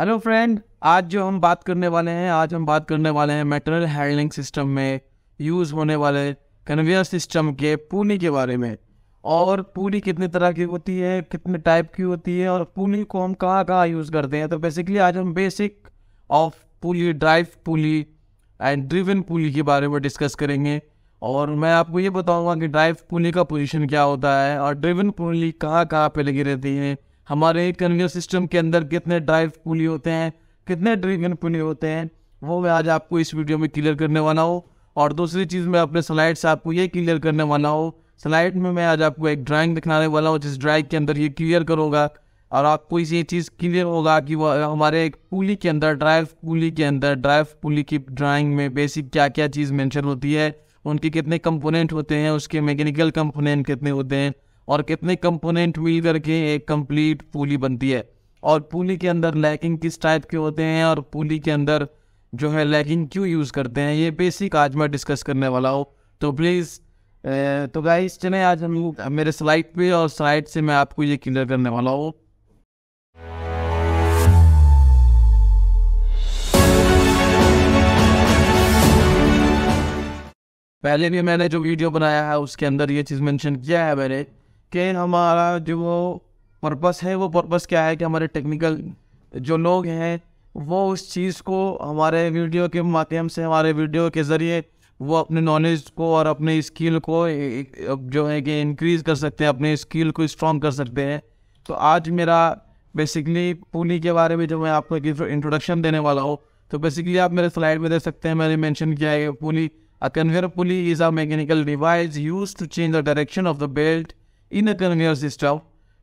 hello friend आज जो हम बात करने वाले हैं आज हम बात करने वाले हैं मेटेरियल हैंडलिंग सिस्टम में यूज़ होने वाले कन्वेयर सिस्टम के पूनी के बारे में और पूनी कितने तरह की होती है कितने टाइप की होती है और पूनी को हम कहाँ कहाँ यूज़ करते हैं तो बेसिकली आज हम basic of pulley drive pulley and driven pulley के बारे में डिस्कस करेंगे और मैं आपको ये बताऊंगा कि ड्राइव पुली का पोजीशन क्या होता है और ड्रिवन पुली कहाँ कहाँ पे लगी रहती है हमारे कन्वेयर सिस्टम के अंदर कितने ड्राइव पुली होते हैं कितने ड्रिगन पुली होते हैं वो मैं आज आपको इस वीडियो में क्लियर करने वाला हूँ और दूसरी चीज़ मैं अपने स्लाइड से आपको ये क्लियर करने वाला हूँ स्लाइड में मैं आज आपको एक ड्राइंग दिखाने वाला हूँ जिस ड्राइंग के अंदर ये क्लियर करूँगा और आपको इस ये चीज़ क्लियर होगा कि वह हमारे एक पुली के अंदर ड्राइव पुली के अंदर ड्राइव पुली की ड्राइंग में बेसिक क्या क्या चीज़ मेंशन होती है उनके कितने कंपोनेंट होते हैं उसके मैकेनिकल कंपोनेंट कितने होते हैं और कितने कंपोनेंट मिल करके एक कंप्लीट पूली बनती है और पूली के अंदर लैकिंग किस टाइप के होते हैं और पूली के अंदर जो है लैकिंग क्यों यूज़ करते हैं ये बेसिक आज मैं डिस्कस करने वाला हूँ तो प्लीज़ तो गाइस चले आज हम लोग मेरे स्लाइड पे और स्लाइड से मैं आपको ये क्लियर करने वाला हूँ पहले भी मैंने जो वीडियो बनाया है उसके अंदर ये चीज़ मेंशन किया है मैंने कि हमारा जो वो पर्पस है वो पर्पस क्या है कि हमारे टेक्निकल जो लोग हैं वो उस चीज़ को हमारे वीडियो के माध्यम से हमारे वीडियो के ज़रिए वो अपने नॉलेज को और अपने स्किल को जो है कि इंक्रीज़ कर सकते हैं अपने स्किल को स्ट्रॉन्ग कर सकते हैं तो आज मेरा बेसिकली पूली के बारे में जो मैं आपको एक इंट्रोडक्शन देने वाला हूँ तो बेसिकली आप मेरे स्लाइड में देख सकते हैं मैंने मेंशन किया है pulley a conveyor pulley is a mechanical device use to change the direction of the belt in a conveyor system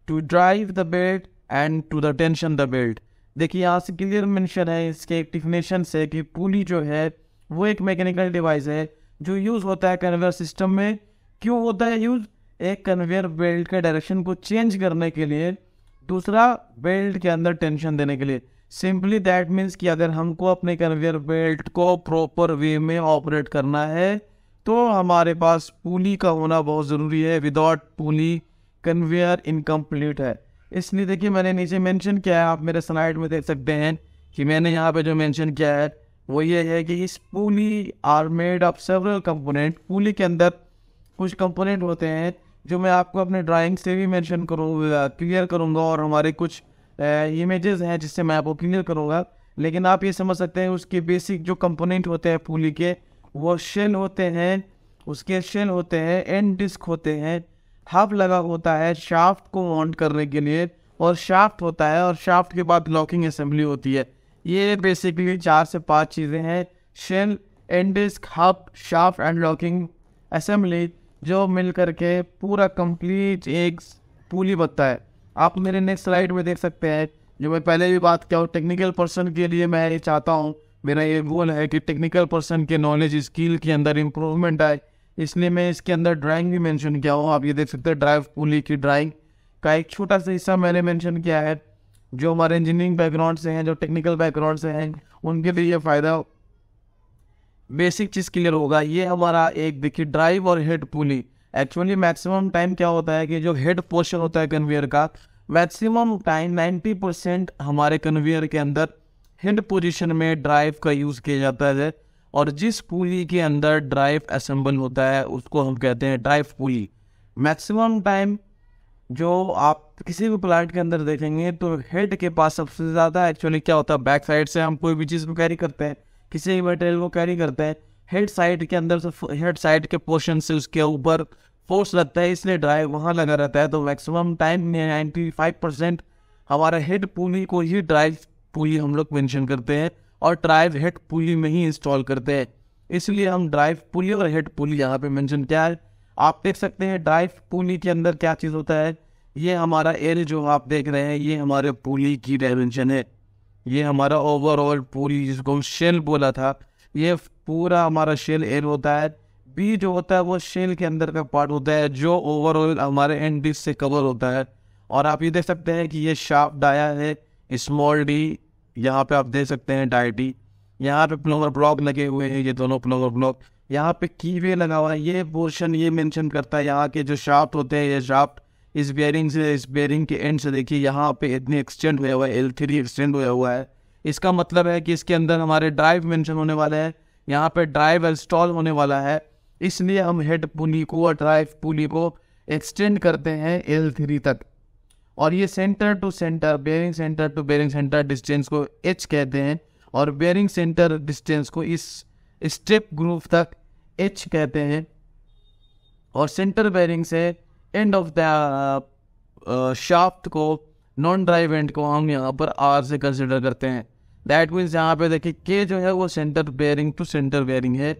to drive the belt and to the tension the belt देखिए यहाँ से clear mention है इसके एक definition से कि पुली जो है वो एक मैकेनिकल डिवाइस है जो यूज़ होता है कन्वेयर सिस्टम में क्यों होता है यूज़ एक कन्वेयर बेल्ट के डायरेक्शन को चेंज करने के लिए दूसरा बेल्ट के अंदर टेंशन देने के लिए सिंपली दैट मीन्स कि अगर हमको अपने कन्वेयर बेल्ट को प्रॉपर वे में ऑपरेट करना है तो हमारे पास पूली का होना बहुत ज़रूरी है विदाउट पूली कन्वेयर इनकम्प्लीट है इसलिए देखिए मैंने नीचे मेंशन किया है आप मेरे स्लाइड में देख सकते हैं कि मैंने यहाँ पे जो मेंशन किया है वो ये है कि इस pulley are made of several component pulley के अंदर कुछ कंपोनेंट होते हैं जो मैं आपको अपने ड्राइंग से भी मेंशन करूँगा क्लियर करूँगा और हमारे कुछ इमेजेस हैं जिससे मैं आपको क्लियर करूँगा लेकिन आप ये समझ सकते हैं उसके बेसिक जो कंपोनेंट होते हैं पूली के वो शेल होते हैं उसके शेल होते हैं एंड डिस्क होते हैं हब लगा होता है शाफ्ट को माउंट करने के लिए और शाफ्ट होता है और शाफ्ट के बाद लॉकिंग असेंबली होती है ये बेसिकली चार से पांच चीज़ें हैं shell and disc hub shaft and locking assembly जो मिल करके पूरा कंप्लीट एक पूली बनता है आप मेरे नेक्स्ट स्लाइड में देख सकते हैं जो मैं पहले भी बात किया हूँ टेक्निकल पर्सन के लिए मैं ये चाहता हूँ मेरा ये गोल है कि टेक्निकल पर्सन के नॉलेज स्किल के अंदर इम्प्रूवमेंट आए इसलिए मैं इसके अंदर ड्राइंग भी मेंशन किया हूँ आप ये देख सकते हैं ड्राइव पुली की ड्राइंग का एक छोटा सा हिस्सा मैंने मेंशन किया है जो हमारे इंजीनियरिंग बैकग्राउंड से हैं जो टेक्निकल बैकग्राउंड से हैं उनके लिए ये फ़ायदा बेसिक चीज़ क्लियर होगा ये हमारा एक देखिए ड्राइव और head pulley actually maximum time क्या होता है कि जो हेड पोर्शन होता है कन्वेयर का मैक्सिमम टाइम 90 परसेंट हमारे कन्वेयर के अंदर हिंड पोजीशन में ड्राइव का यूज़ किया जाता है और जिस पुली के अंदर ड्राइव असेंबल होता है उसको हम कहते हैं ड्राइव पुली मैक्सिमम टाइम जो आप किसी भी प्लांट के अंदर देखेंगे तो हेड के पास सबसे ज़्यादा एक्चुअली क्या होता है बैक साइड से हम कोई भी चीज़ को कैरी करते हैं किसी भी मटेरियल को कैरी करते हैं हेड साइड के अंदर से हेड साइड के पोर्शन से उसके ऊपर फोर्स लगता है इसलिए ड्राइव वहाँ लगा रहता है तो मैक्सिमम टाइम में नाइन्टी फाइव परसेंट हमारा हेड पुली को ही ड्राइव पुली हम लोग मेंशन करते हैं और ड्राइव हेड पुली में ही इंस्टॉल करते हैं इसलिए हम ड्राइव पुली और हेड पुली यहाँ पे मेंशन किया है आप देख सकते हैं ड्राइव पुली के अंदर क्या चीज़ होता है ये हमारा एल जो आप देख रहे हैं ये हमारे पुली की डायमेंशन है ये हमारा ओवरऑल पुली जिसको हम शेल बोला था ये पूरा हमारा शेल एल होता है बी जो होता है वो शेल के अंदर का पार्ट होता है जो ओवरऑल हमारे एंड से कवर होता है और आप ये देख सकते हैं कि ये शार्प डाया है स्मॉल डी यहाँ पे आप दे सकते हैं डायटी यहाँ पे फ्लोवर ब्लॉग लगे हुए हैं ये दोनों प्लॉगर ब्लॉग यहाँ पे कीवे लगा हुआ है ये पोर्शन ये मेंशन करता है यहाँ के जो शाफ्ट होते हैं ये शाफ्ट इस बेयरिंग से इस बेयरिंग के एंड से देखिए यहाँ पे इतने एक्सटेंड हुआ हुआ है एल थ्री एक्सटेंड हुआ हुआ है इसका मतलब है कि इसके अंदर हमारे ड्राइव मेंशन होने वाला है यहाँ पे ड्राइव इंस्टॉल होने वाला है इसलिए हम हेड पुली को और ड्राइव पुली को एक्सटेंड करते हैं एल थ्री तक और ये center to center bearing center to bearing center distance को एच कहते हैं और बेयरिंग सेंटर डिस्टेंस को इस स्ट्रिप ग्रूव तक एच कहते हैं और सेंटर बेयरिंग से एंड ऑफ द शाफ्ट को नॉन ड्राइव एंड को हम यहाँ पर आर से कंसिडर करते हैं दैट मीन्स यहाँ पे देखिए के जो है वो center bearing to center bearing है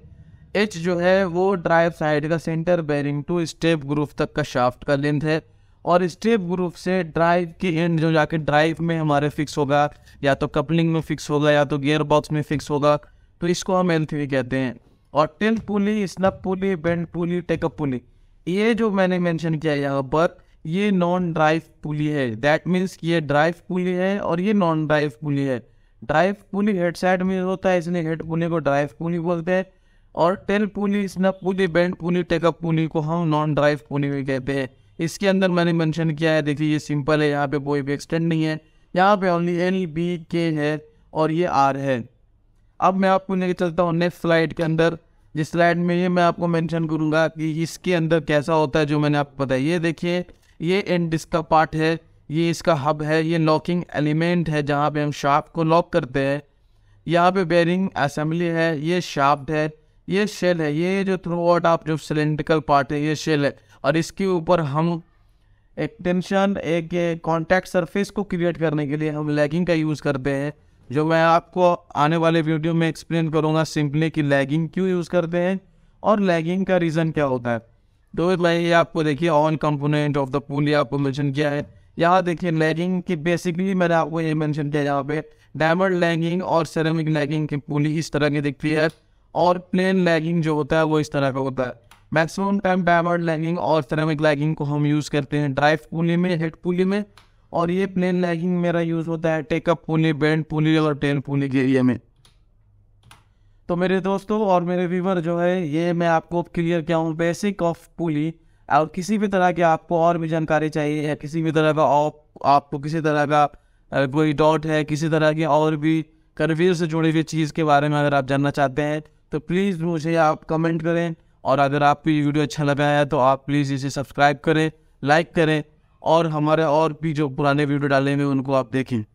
एच जो है वो ड्राइव साइड का center bearing to step groove तक का शाफ्ट का लेंथ है और स्टेप ग्रुप से ड्राइव के एंड जो जाके ड्राइव में हमारे फिक्स होगा या तो कपलिंग में फिक्स होगा या तो गियर बॉक्स में फिक्स होगा तो इसको हम एल थ्री कहते हैं और tail pulley snub pulley bend pulley take up pulley ये जो मैंने मेंशन किया यहाँ पर ये नॉन ड्राइव पुली है दैट मीन्स ये ड्राइव पुली है और ये नॉन ड्राइव पुली है ड्राइव पुली हेड साइड में होता है इसलिए हेड पुली को ड्राइव पुली बोलते हैं और tail pulley snub pulley bend pulley take up pulley को हम नॉन ड्राइव पुली भी कहते हैं इसके अंदर मैंने मेंशन किया है देखिए ये सिंपल है यहाँ पे कोई भी एक्सटेंड नहीं है यहाँ पे ओनली एल बी के है और ये आर है अब मैं आपको लेके चलता हूँ नेक्स्ट स्लाइड के अंदर जिस स्लाइड में ये मैं आपको मेंशन करूँगा कि इसके अंदर कैसा होता है जो मैंने आपको बताया ये देखिए ये एंड इसका पार्ट है ये इसका हब है ये लॉकिंग एलिमेंट है जहाँ पे हम शाफ्ट को लॉक करते हैं यहाँ पे बेरिंग असेंबली है ये शाफ्ट है ये शेल है ये जो थ्रू आउट आप जो सिलेंड्रिकल पार्ट है ये शेल है और इसके ऊपर हम एक टेंशन एक कॉन्टैक्ट सरफेस को क्रिएट करने के लिए हम लैगिंग का यूज़ करते हैं जो मैं आपको आने वाले वीडियो में एक्सप्लेन करूँगा सिंपली कि लैगिंग क्यों यूज़ करते हैं और लैगिंग का रीज़न क्या होता है तो ये आपको देखिए on component of the pull ये आपको मैंशन किया है यहाँ देखिए लैगिंग की बेसिकली मैंने आपको ये मैंशन किया यहाँ पे डायमंड लैगिंग और सेरेमिक लैगिंग की पूली इस तरह की दिखती है और प्लेन लैगिंग जो होता है वो इस तरह का होता है मैक्सिमम टाइम बैवर्ड लैगिंग और सेरेमिक लैगिंग को हम यूज़ करते हैं ड्राइव पुली में हेड पुली में और ये प्लेन लैगिंग मेरा यूज़ होता है टेकअप पुली बैंड पुली और टेन पुली के एरिया में तो मेरे दोस्तों और मेरे व्यूवर जो है ये मैं आपको क्लियर किया हूँ बेसिक ऑफ पुली और किसी भी तरह की आपको और भी जानकारी चाहिए या किसी भी तरह का ऑफ आपको किसी तरह का कोई डॉट है किसी तरह की और भी करवीर से जुड़ी हुई चीज़ के बारे में अगर आप जानना चाहते हैं तो प्लीज़ मुझे आप कमेंट करें और अगर आपको ये वीडियो अच्छा लगा है तो आप प्लीज़ इसे सब्सक्राइब करें लाइक करें और हमारे और भी जो पुराने वीडियो डाले हुए उनको आप देखें